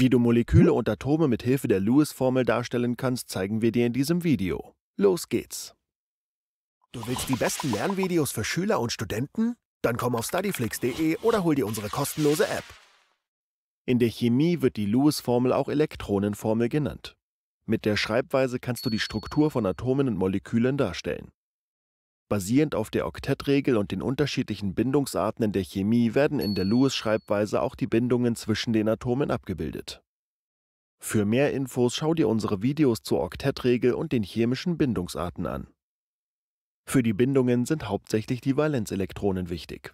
Wie du Moleküle und Atome mit Hilfe der Lewis-Formel darstellen kannst, zeigen wir dir in diesem Video. Los geht's! Du willst die besten Lernvideos für Schüler und Studenten? Dann komm auf studyflix.de oder hol dir unsere kostenlose App. In der Chemie wird die Lewis-Formel auch Elektronenformel genannt. Mit der Schreibweise kannst du die Struktur von Atomen und Molekülen darstellen. Basierend auf der Oktettregel und den unterschiedlichen Bindungsarten in der Chemie werden in der Lewis-Schreibweise auch die Bindungen zwischen den Atomen abgebildet. Für mehr Infos schau dir unsere Videos zur Oktettregel und den chemischen Bindungsarten an. Für die Bindungen sind hauptsächlich die Valenzelektronen wichtig.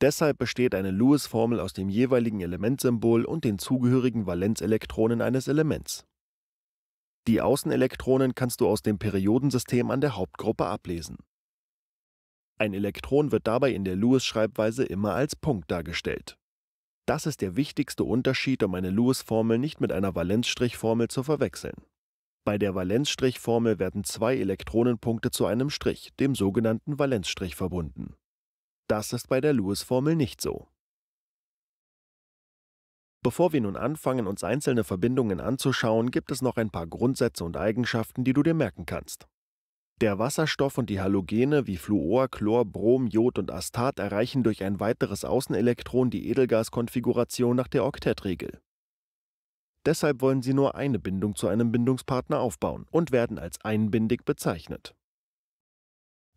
Deshalb besteht eine Lewis-Formel aus dem jeweiligen Elementsymbol und den zugehörigen Valenzelektronen eines Elements. Die Außenelektronen kannst du aus dem Periodensystem an der Hauptgruppe ablesen ein Elektron wird dabei in der Lewis-Schreibweise immer als Punkt dargestellt. Das ist der wichtigste Unterschied, um eine Lewis-Formel nicht mit einer Valenzstrichformel zu verwechseln. Bei der Valenzstrichformel werden zwei Elektronenpunkte zu einem Strich, dem sogenannten Valenzstrich, verbunden. Das ist bei der Lewis-Formel nicht so. Bevor wir nun anfangen, uns einzelne Verbindungen anzuschauen, gibt es noch ein paar Grundsätze und Eigenschaften, die du dir merken kannst. Der Wasserstoff und die Halogene wie Fluor, Chlor, Brom, Jod und Astat erreichen durch ein weiteres Außenelektron die Edelgaskonfiguration nach der Oktettregel. Deshalb wollen sie nur eine Bindung zu einem Bindungspartner aufbauen und werden als einbindig bezeichnet.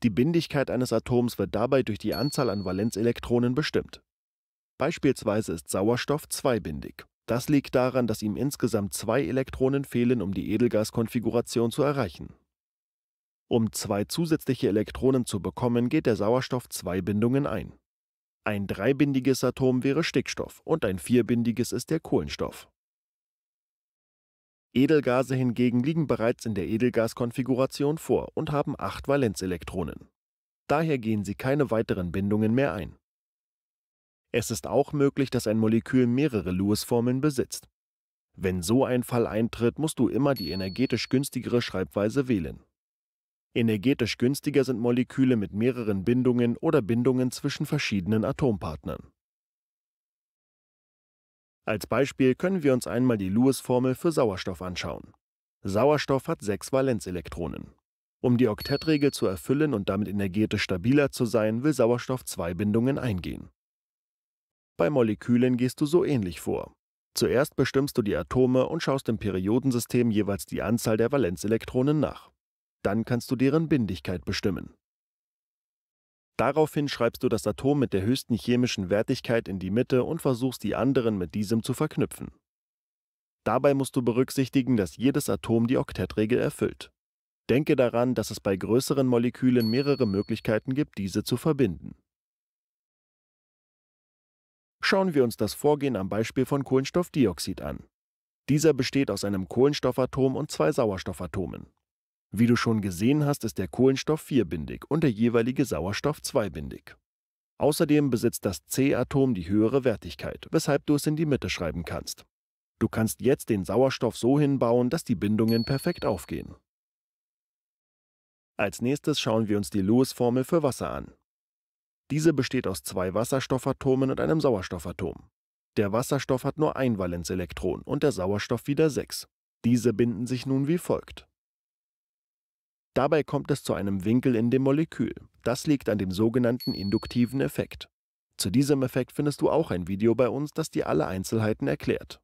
Die Bindigkeit eines Atoms wird dabei durch die Anzahl an Valenzelektronen bestimmt. Beispielsweise ist Sauerstoff zweibindig. Das liegt daran, dass ihm insgesamt zwei Elektronen fehlen, um die Edelgaskonfiguration zu erreichen. Um zwei zusätzliche Elektronen zu bekommen, geht der Sauerstoff zwei Bindungen ein. Ein dreibindiges Atom wäre Stickstoff und ein vierbindiges ist der Kohlenstoff. Edelgase hingegen liegen bereits in der Edelgaskonfiguration vor und haben acht Valenzelektronen. Daher gehen sie keine weiteren Bindungen mehr ein. Es ist auch möglich, dass ein Molekül mehrere Lewis-Formeln besitzt. Wenn so ein Fall eintritt, musst du immer die energetisch günstigere Schreibweise wählen. Energetisch günstiger sind Moleküle mit mehreren Bindungen oder Bindungen zwischen verschiedenen Atompartnern. Als Beispiel können wir uns einmal die Lewis-Formel für Sauerstoff anschauen. Sauerstoff hat sechs Valenzelektronen. Um die Oktettregel zu erfüllen und damit energetisch stabiler zu sein, will Sauerstoff zwei Bindungen eingehen. Bei Molekülen gehst du so ähnlich vor. Zuerst bestimmst du die Atome und schaust im Periodensystem jeweils die Anzahl der Valenzelektronen nach. Dann kannst du deren Bindigkeit bestimmen. Daraufhin schreibst du das Atom mit der höchsten chemischen Wertigkeit in die Mitte und versuchst die anderen mit diesem zu verknüpfen. Dabei musst du berücksichtigen, dass jedes Atom die Oktettregel erfüllt. Denke daran, dass es bei größeren Molekülen mehrere Möglichkeiten gibt, diese zu verbinden. Schauen wir uns das Vorgehen am Beispiel von Kohlenstoffdioxid an. Dieser besteht aus einem Kohlenstoffatom und zwei Sauerstoffatomen. Wie du schon gesehen hast, ist der Kohlenstoff vierbindig und der jeweilige Sauerstoff zweibindig. Außerdem besitzt das C-Atom die höhere Wertigkeit, weshalb du es in die Mitte schreiben kannst. Du kannst jetzt den Sauerstoff so hinbauen, dass die Bindungen perfekt aufgehen. Als nächstes schauen wir uns die Lewis-Formel für Wasser an. Diese besteht aus zwei Wasserstoffatomen und einem Sauerstoffatom. Der Wasserstoff hat nur ein Valenzelektron und der Sauerstoff wieder sechs. Diese binden sich nun wie folgt. Dabei kommt es zu einem Winkel in dem Molekül. Das liegt an dem sogenannten induktiven Effekt. Zu diesem Effekt findest du auch ein Video bei uns, das dir alle Einzelheiten erklärt.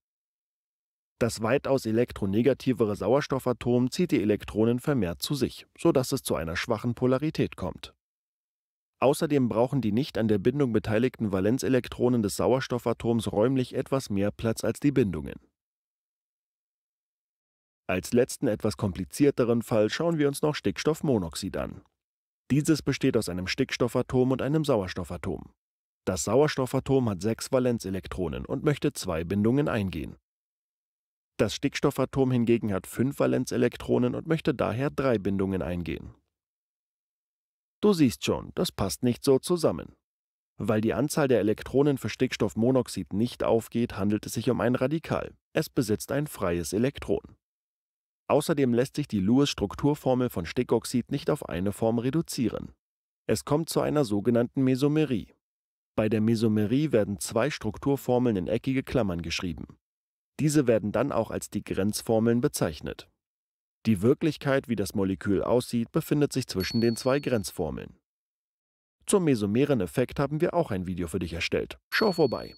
Das weitaus elektronegativere Sauerstoffatom zieht die Elektronen vermehrt zu sich, sodass es zu einer schwachen Polarität kommt. Außerdem brauchen die nicht an der Bindung beteiligten Valenzelektronen des Sauerstoffatoms räumlich etwas mehr Platz als die Bindungen. Als letzten etwas komplizierteren Fall schauen wir uns noch Stickstoffmonoxid an. Dieses besteht aus einem Stickstoffatom und einem Sauerstoffatom. Das Sauerstoffatom hat sechs Valenzelektronen und möchte zwei Bindungen eingehen. Das Stickstoffatom hingegen hat fünf Valenzelektronen und möchte daher drei Bindungen eingehen. Du siehst schon, das passt nicht so zusammen. Weil die Anzahl der Elektronen für Stickstoffmonoxid nicht aufgeht, handelt es sich um ein Radikal. Es besitzt ein freies Elektron. Außerdem lässt sich die Lewis-Strukturformel von Stickoxid nicht auf eine Form reduzieren. Es kommt zu einer sogenannten Mesomerie. Bei der Mesomerie werden zwei Strukturformeln in eckige Klammern geschrieben. Diese werden dann auch als die Grenzformeln bezeichnet. Die Wirklichkeit, wie das Molekül aussieht, befindet sich zwischen den zwei Grenzformeln. Zum mesomeren Effekt haben wir auch ein Video für dich erstellt. Schau vorbei!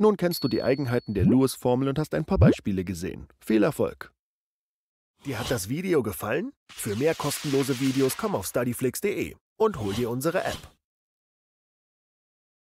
Nun kennst du die Eigenheiten der Lewis-Formel und hast ein paar Beispiele gesehen. Viel Erfolg! Dir hat das Video gefallen? Für mehr kostenlose Videos komm auf studyflix.de und hol dir unsere App.